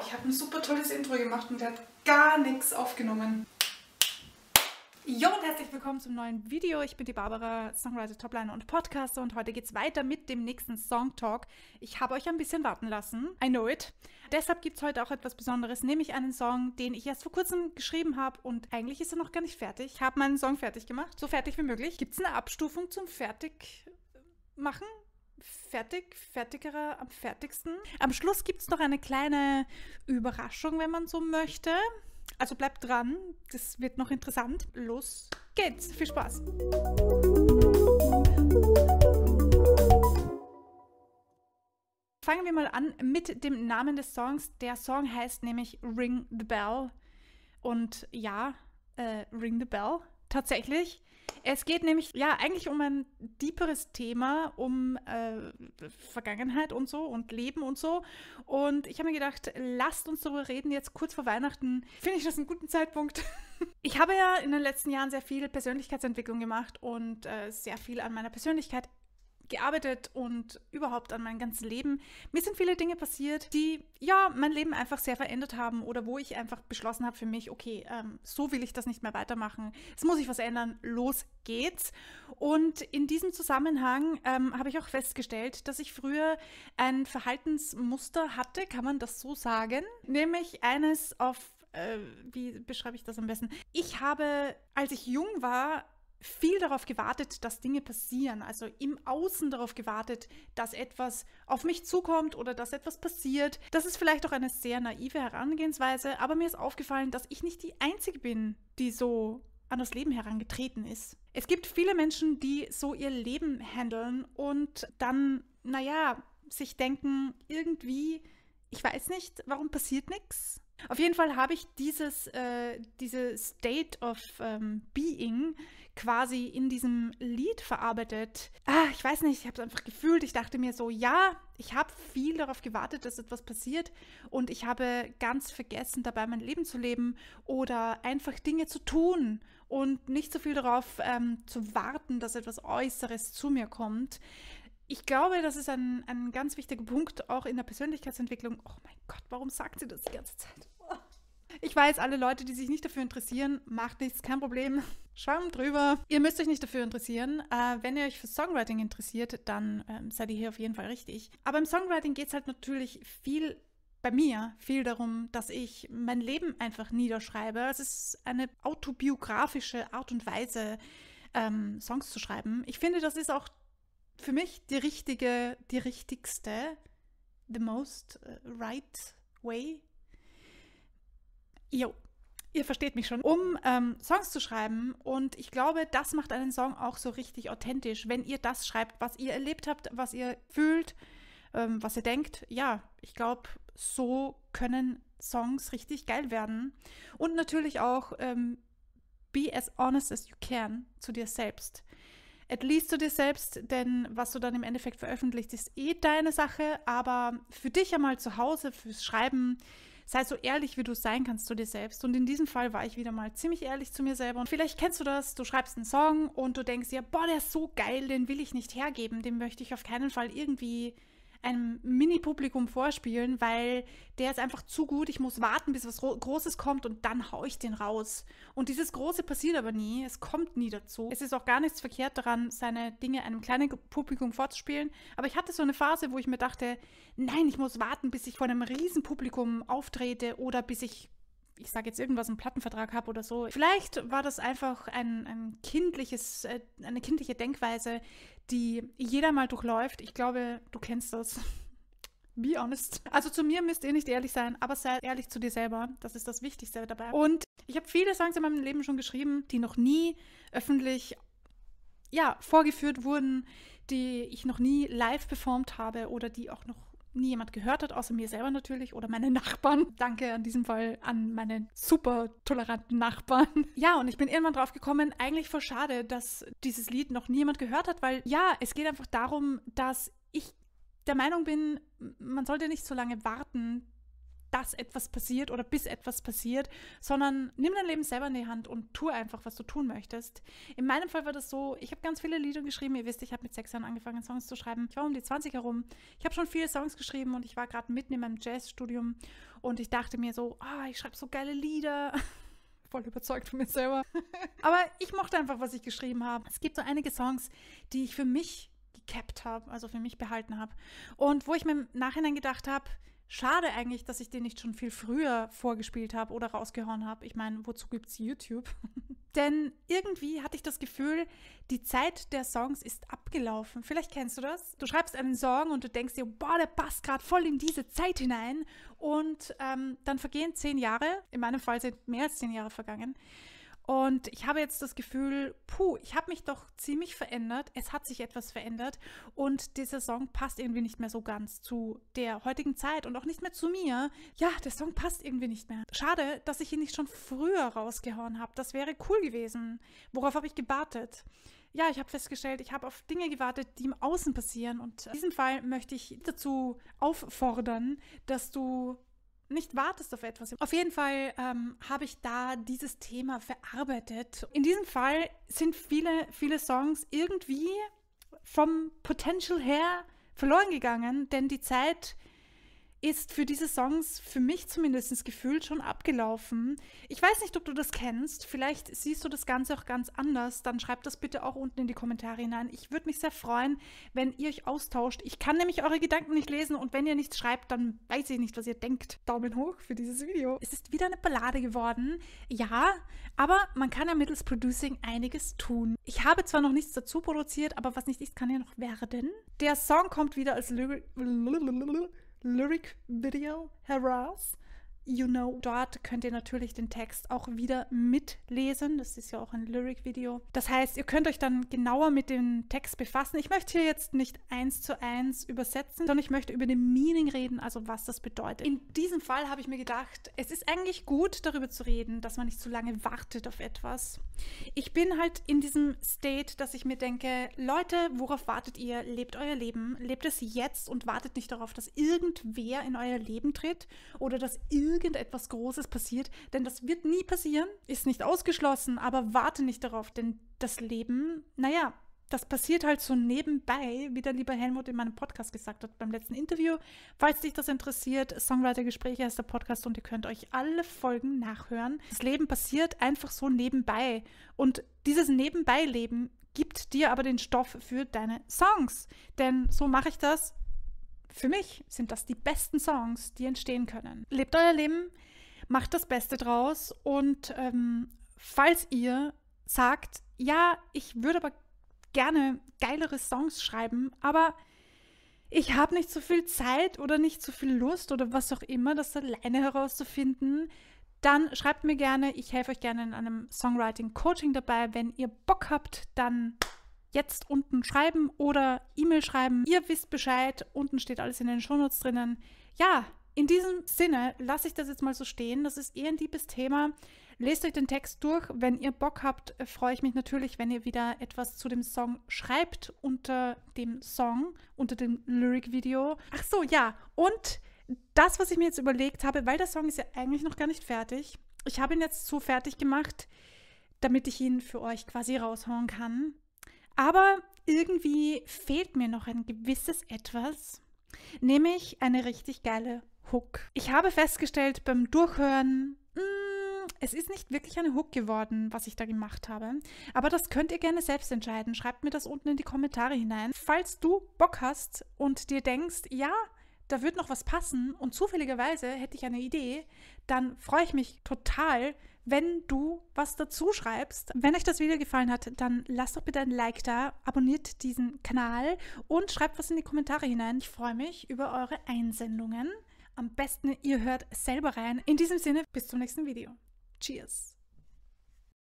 ich habe ein super tolles Intro gemacht und der hat gar nichts aufgenommen. Jo und herzlich willkommen zum neuen Video. Ich bin die Barbara, Songwriter, Topliner und Podcaster und heute geht es weiter mit dem nächsten Song Talk. Ich habe euch ein bisschen warten lassen. I know it. Deshalb gibt es heute auch etwas Besonderes, nämlich einen Song, den ich erst vor kurzem geschrieben habe und eigentlich ist er noch gar nicht fertig. Ich habe meinen Song fertig gemacht, so fertig wie möglich. Gibt es eine Abstufung zum Fertigmachen? machen? fertig, fertigerer am fertigsten. Am Schluss gibt es noch eine kleine Überraschung, wenn man so möchte. Also bleibt dran, das wird noch interessant. Los geht's, viel Spaß! Fangen wir mal an mit dem Namen des Songs. Der Song heißt nämlich Ring the Bell. Und ja, äh, Ring the Bell, tatsächlich. Es geht nämlich ja eigentlich um ein tieferes Thema, um äh, Vergangenheit und so und Leben und so. Und ich habe mir gedacht, lasst uns darüber reden, jetzt kurz vor Weihnachten. Finde ich das einen guten Zeitpunkt? Ich habe ja in den letzten Jahren sehr viel Persönlichkeitsentwicklung gemacht und äh, sehr viel an meiner Persönlichkeit gearbeitet und überhaupt an meinem ganzen Leben. Mir sind viele Dinge passiert, die ja mein Leben einfach sehr verändert haben oder wo ich einfach beschlossen habe für mich, okay, ähm, so will ich das nicht mehr weitermachen. Es muss sich was ändern. Los geht's. Und in diesem Zusammenhang ähm, habe ich auch festgestellt, dass ich früher ein Verhaltensmuster hatte, kann man das so sagen, nämlich eines auf äh, wie beschreibe ich das am besten? Ich habe, als ich jung war, viel darauf gewartet, dass Dinge passieren, also im Außen darauf gewartet, dass etwas auf mich zukommt oder dass etwas passiert. Das ist vielleicht auch eine sehr naive Herangehensweise, aber mir ist aufgefallen, dass ich nicht die Einzige bin, die so an das Leben herangetreten ist. Es gibt viele Menschen, die so ihr Leben handeln und dann, naja, sich denken, irgendwie, ich weiß nicht, warum passiert nichts? Auf jeden Fall habe ich dieses, äh, diese State of ähm, Being quasi in diesem Lied verarbeitet. Ah, ich weiß nicht, ich habe es einfach gefühlt. Ich dachte mir so, ja, ich habe viel darauf gewartet, dass etwas passiert und ich habe ganz vergessen, dabei mein Leben zu leben oder einfach Dinge zu tun und nicht so viel darauf ähm, zu warten, dass etwas Äußeres zu mir kommt. Ich glaube, das ist ein, ein ganz wichtiger Punkt auch in der Persönlichkeitsentwicklung. Oh mein Gott, warum sagt sie das die ganze Zeit? Ich weiß, alle Leute, die sich nicht dafür interessieren, macht nichts, kein Problem. Schwamm drüber. Ihr müsst euch nicht dafür interessieren. Äh, wenn ihr euch für Songwriting interessiert, dann ähm, seid ihr hier auf jeden Fall richtig. Aber im Songwriting geht es halt natürlich viel bei mir viel darum, dass ich mein Leben einfach niederschreibe. Es ist eine autobiografische Art und Weise, ähm, Songs zu schreiben. Ich finde, das ist auch für mich die richtige, die richtigste, the most äh, right way Jo, ihr versteht mich schon, um ähm, Songs zu schreiben. Und ich glaube, das macht einen Song auch so richtig authentisch, wenn ihr das schreibt, was ihr erlebt habt, was ihr fühlt, ähm, was ihr denkt. Ja, ich glaube, so können Songs richtig geil werden. Und natürlich auch ähm, be as honest as you can zu dir selbst. At least zu dir selbst, denn was du dann im Endeffekt veröffentlicht, ist eh deine Sache, aber für dich einmal zu Hause, fürs Schreiben, sei so ehrlich, wie du sein kannst zu dir selbst. Und in diesem Fall war ich wieder mal ziemlich ehrlich zu mir selber. Und vielleicht kennst du das, du schreibst einen Song und du denkst dir, boah, der ist so geil, den will ich nicht hergeben, den möchte ich auf keinen Fall irgendwie einem Mini-Publikum vorspielen, weil der ist einfach zu gut. Ich muss warten, bis was Großes kommt und dann hau ich den raus. Und dieses Große passiert aber nie. Es kommt nie dazu. Es ist auch gar nichts verkehrt daran, seine Dinge einem kleinen Publikum vorzuspielen. Aber ich hatte so eine Phase, wo ich mir dachte, nein, ich muss warten, bis ich vor einem Riesenpublikum auftrete oder bis ich ich sage jetzt irgendwas, einen Plattenvertrag habe oder so. Vielleicht war das einfach ein, ein kindliches, äh, eine kindliche Denkweise, die jeder mal durchläuft. Ich glaube, du kennst das. Be honest. Also zu mir müsst ihr nicht ehrlich sein, aber seid ehrlich zu dir selber. Das ist das Wichtigste dabei. Und ich habe viele Songs in meinem Leben schon geschrieben, die noch nie öffentlich ja, vorgeführt wurden, die ich noch nie live performt habe oder die auch noch nie jemand gehört hat, außer mir selber natürlich oder meine Nachbarn. Danke in diesem Fall an meine super toleranten Nachbarn. Ja, und ich bin irgendwann drauf gekommen, eigentlich voll schade, dass dieses Lied noch niemand gehört hat, weil ja, es geht einfach darum, dass ich der Meinung bin, man sollte nicht so lange warten, dass etwas passiert oder bis etwas passiert, sondern nimm dein Leben selber in die Hand und tu einfach, was du tun möchtest. In meinem Fall war das so, ich habe ganz viele Lieder geschrieben. Ihr wisst, ich habe mit sechs Jahren angefangen, Songs zu schreiben. Ich war um die 20 herum. Ich habe schon viele Songs geschrieben und ich war gerade mitten in meinem Jazzstudium und ich dachte mir so, ah, oh, ich schreibe so geile Lieder voll überzeugt von mir selber. Aber ich mochte einfach, was ich geschrieben habe. Es gibt so einige Songs, die ich für mich gecapped habe, also für mich behalten habe. Und wo ich mir im Nachhinein gedacht habe, Schade eigentlich, dass ich den nicht schon viel früher vorgespielt habe oder rausgehauen habe. Ich meine, wozu gibt's YouTube? Denn irgendwie hatte ich das Gefühl, die Zeit der Songs ist abgelaufen. Vielleicht kennst du das. Du schreibst einen Song und du denkst dir, boah, der passt gerade voll in diese Zeit hinein. Und ähm, dann vergehen zehn Jahre. In meinem Fall sind mehr als zehn Jahre vergangen. Und ich habe jetzt das Gefühl, puh, ich habe mich doch ziemlich verändert. Es hat sich etwas verändert. Und dieser Song passt irgendwie nicht mehr so ganz zu der heutigen Zeit und auch nicht mehr zu mir. Ja, der Song passt irgendwie nicht mehr. Schade, dass ich ihn nicht schon früher rausgehauen habe. Das wäre cool gewesen. Worauf habe ich gewartet? ja, ich habe festgestellt, ich habe auf Dinge gewartet, die im Außen passieren. Und in diesem Fall möchte ich dazu auffordern, dass du nicht wartest auf etwas. Auf jeden Fall ähm, habe ich da dieses Thema verarbeitet. In diesem Fall sind viele, viele Songs irgendwie vom Potential her verloren gegangen, denn die Zeit ist für diese Songs, für mich zumindest gefühlt, schon abgelaufen. Ich weiß nicht, ob du das kennst. Vielleicht siehst du das Ganze auch ganz anders. Dann schreib das bitte auch unten in die Kommentare hinein. Ich würde mich sehr freuen, wenn ihr euch austauscht. Ich kann nämlich eure Gedanken nicht lesen und wenn ihr nichts schreibt, dann weiß ich nicht, was ihr denkt. Daumen hoch für dieses Video. Es ist wieder eine Ballade geworden. Ja, aber man kann ja mittels Producing einiges tun. Ich habe zwar noch nichts dazu produziert, aber was nicht ist, kann ja noch werden. Der Song kommt wieder als Lyric. lyric video harass You Know. Dort könnt ihr natürlich den Text auch wieder mitlesen. Das ist ja auch ein Lyric-Video. Das heißt, ihr könnt euch dann genauer mit dem Text befassen. Ich möchte hier jetzt nicht eins zu eins übersetzen, sondern ich möchte über den Meaning reden, also was das bedeutet. In diesem Fall habe ich mir gedacht, es ist eigentlich gut, darüber zu reden, dass man nicht zu lange wartet auf etwas. Ich bin halt in diesem State, dass ich mir denke, Leute, worauf wartet ihr? Lebt euer Leben, lebt es jetzt und wartet nicht darauf, dass irgendwer in euer Leben tritt oder dass irgendwer irgendetwas Großes passiert, denn das wird nie passieren, ist nicht ausgeschlossen, aber warte nicht darauf, denn das Leben, naja, das passiert halt so nebenbei, wie der liebe Helmut in meinem Podcast gesagt hat beim letzten Interview. Falls dich das interessiert, Songwriter-Gespräche ist der Podcast und ihr könnt euch alle Folgen nachhören. Das Leben passiert einfach so nebenbei und dieses Nebenbei-Leben gibt dir aber den Stoff für deine Songs. Denn so mache ich das. Für mich sind das die besten Songs, die entstehen können. Lebt euer Leben, macht das Beste draus und ähm, falls ihr sagt, ja, ich würde aber gerne geilere Songs schreiben, aber ich habe nicht so viel Zeit oder nicht so viel Lust oder was auch immer, das alleine herauszufinden, dann schreibt mir gerne, ich helfe euch gerne in einem Songwriting-Coaching dabei. Wenn ihr Bock habt, dann jetzt unten schreiben oder E-Mail schreiben. Ihr wisst Bescheid, unten steht alles in den Shownotes drinnen. Ja, in diesem Sinne lasse ich das jetzt mal so stehen. Das ist eher ein liebes Thema. Lest euch den Text durch. Wenn ihr Bock habt, äh, freue ich mich natürlich, wenn ihr wieder etwas zu dem Song schreibt unter dem Song, unter dem Lyric-Video. Ach so, ja. Und das, was ich mir jetzt überlegt habe, weil der Song ist ja eigentlich noch gar nicht fertig. Ich habe ihn jetzt so fertig gemacht, damit ich ihn für euch quasi raushauen kann. Aber irgendwie fehlt mir noch ein gewisses Etwas, nämlich eine richtig geile Hook. Ich habe festgestellt beim Durchhören, hm, es ist nicht wirklich eine Hook geworden, was ich da gemacht habe. Aber das könnt ihr gerne selbst entscheiden. Schreibt mir das unten in die Kommentare hinein. Falls du Bock hast und dir denkst, ja, da wird noch was passen und zufälligerweise hätte ich eine Idee, dann freue ich mich total, wenn du was dazu schreibst. Wenn euch das Video gefallen hat, dann lasst doch bitte ein Like da, abonniert diesen Kanal und schreibt was in die Kommentare hinein. Ich freue mich über eure Einsendungen. Am besten ihr hört selber rein. In diesem Sinne, bis zum nächsten Video. Cheers!